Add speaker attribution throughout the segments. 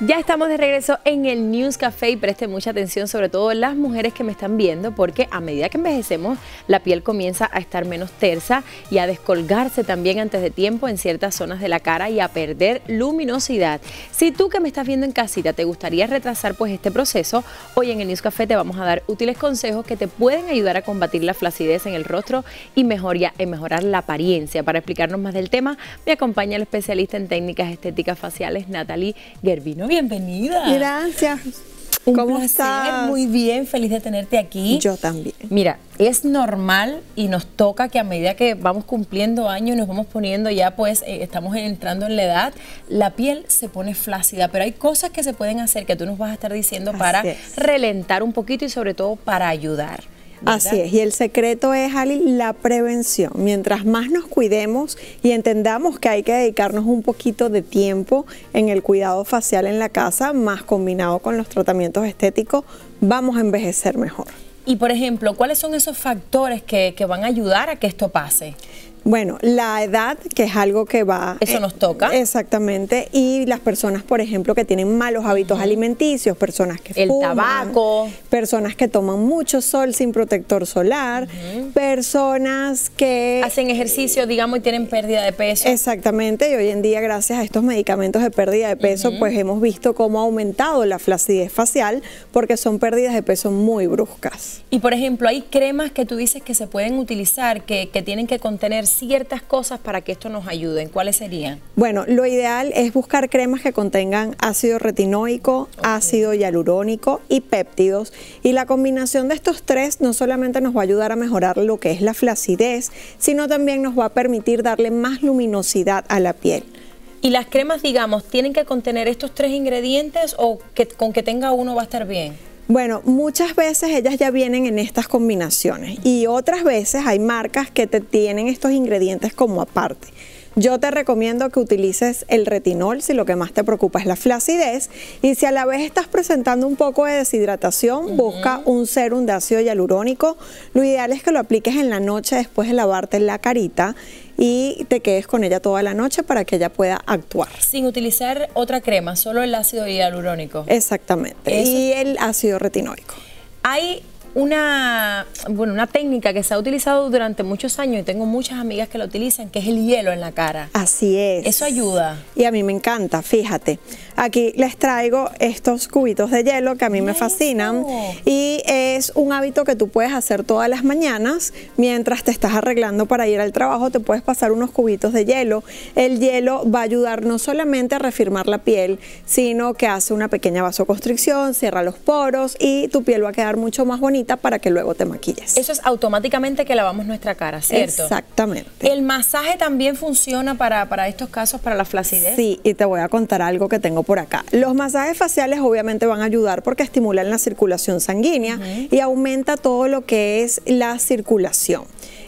Speaker 1: Ya estamos de regreso en el News Café y preste mucha atención, sobre todo las mujeres que me están viendo, porque a medida que envejecemos, la piel comienza a estar menos tersa y a descolgarse también antes de tiempo en ciertas zonas de la cara y a perder luminosidad. Si tú que me estás viendo en casita te gustaría retrasar pues este proceso, hoy en el News Café te vamos a dar útiles consejos que te pueden ayudar a combatir la flacidez en el rostro y eh, mejorar la apariencia. Para explicarnos más del tema, me acompaña el especialista en técnicas estéticas faciales, Natalie Gervino bienvenida. Gracias. ¿Cómo estás? muy bien, feliz de tenerte aquí. Yo también. Mira, es normal y nos toca que a medida que vamos cumpliendo años, nos vamos poniendo ya pues, eh, estamos entrando en la edad, la piel se pone flácida, pero hay cosas que se pueden hacer que tú nos vas a estar diciendo para relentar un poquito y sobre todo para ayudar.
Speaker 2: Así es, y el secreto es, Ali, la prevención. Mientras más nos cuidemos y entendamos que hay que dedicarnos un poquito de tiempo en el cuidado facial en la casa, más combinado con los tratamientos estéticos, vamos a envejecer mejor.
Speaker 1: Y por ejemplo, ¿cuáles son esos factores que van a ayudar a que esto pase?
Speaker 2: Bueno, la edad, que es algo que va... Eso eh, nos toca. Exactamente. Y las personas, por ejemplo, que tienen malos hábitos alimenticios, personas que El tabaco. Personas que toman mucho sol sin protector solar, personas que... Hacen ejercicio, digamos, y tienen pérdida de peso. Exactamente. Y hoy en día, gracias a estos medicamentos de pérdida de peso, pues hemos visto cómo ha aumentado la flacidez facial porque son pérdidas de peso muy bruscas.
Speaker 1: Y, por ejemplo, hay cremas que tú dices que se pueden utilizar, que, que tienen que contenerse ciertas cosas para que esto nos ayuden? ¿Cuáles serían?
Speaker 2: Bueno, lo ideal es buscar cremas que contengan ácido retinoico, ácido hialurónico y péptidos. Y la combinación de estos tres no solamente nos va a ayudar a mejorar lo que es la flacidez, sino también nos va a permitir darle más luminosidad a la piel.
Speaker 1: ¿Y las cremas, digamos, tienen que contener estos tres ingredientes o con que tenga uno va a estar bien?
Speaker 2: Bueno, muchas veces ellas ya vienen en estas combinaciones y otras veces hay marcas que te tienen estos ingredientes como aparte yo te recomiendo que utilices el retinol si lo que más te preocupa es la flacidez y si a la vez estás presentando un poco de deshidratación, busca un serum de ácido hialurónico. Lo ideal es que lo apliques en la noche después de lavarte la carita y te quedes con ella toda la noche para que ella pueda actuar.
Speaker 1: Sin utilizar otra crema, solo el ácido hialurónico.
Speaker 2: Exactamente. Y el ácido retinoico.
Speaker 1: Hay una, bueno, una técnica que se ha utilizado durante muchos años y tengo muchas amigas que la utilizan, que es el hielo en la cara.
Speaker 2: Así es. Eso ayuda. Y a mí me encanta, fíjate. Aquí les traigo estos cubitos de hielo que a mí me fascinan y es un hábito que tú puedes hacer todas las mañanas mientras te estás arreglando para ir al trabajo, te puedes pasar unos cubitos de hielo. El hielo va a ayudar no solamente a refirmar la piel, sino que hace una pequeña vasoconstricción, cierra los poros y tu piel va a quedar mucho más bonita para que luego te maquilles.
Speaker 1: Eso es automáticamente que lavamos nuestra cara, ¿cierto? Exactamente. ¿El masaje también funciona para, para estos casos, para la flacidez? Sí,
Speaker 2: y te voy a contar algo que tengo por acá. Los masajes faciales obviamente van a ayudar porque estimulan la circulación sanguínea y aumenta todo lo que es la circulación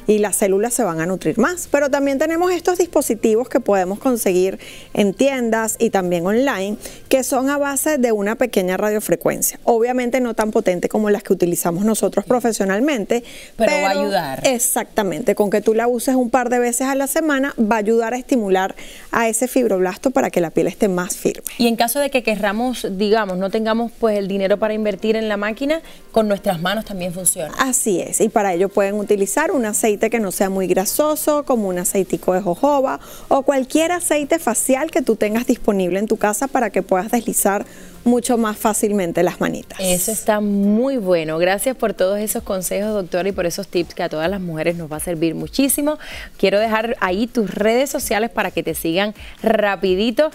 Speaker 2: y las células se van a nutrir más. Pero también tenemos estos dispositivos que podemos conseguir en tiendas y también online, que son a base de una pequeña radiofrecuencia. Obviamente no tan potente como las que utilizamos nosotros profesionalmente. Pero, va a ayudar. Exactamente, con que tú la uses un par de veces a la semana va a ayudar a estimular a ese fibroblasto para que la piel esté más firme.
Speaker 1: Y en caso de que querramos, digamos, no tengamos pues el dinero para invertir en la máquina, con nuestras manos también funciona.
Speaker 2: Así es, y para ello pueden utilizar un aceite que no sea muy grasoso, como un aceitico de jojoba o cualquier aceite facial que tú tengas disponible en tu casa para que puedas deslizar mucho más fácilmente las manitas.
Speaker 1: Eso está muy bueno. Gracias por todos esos consejos, doctor y por esos tips que a todas las mujeres nos va a servir muchísimo. Quiero dejar ahí tus redes sociales para que te sigan rapidito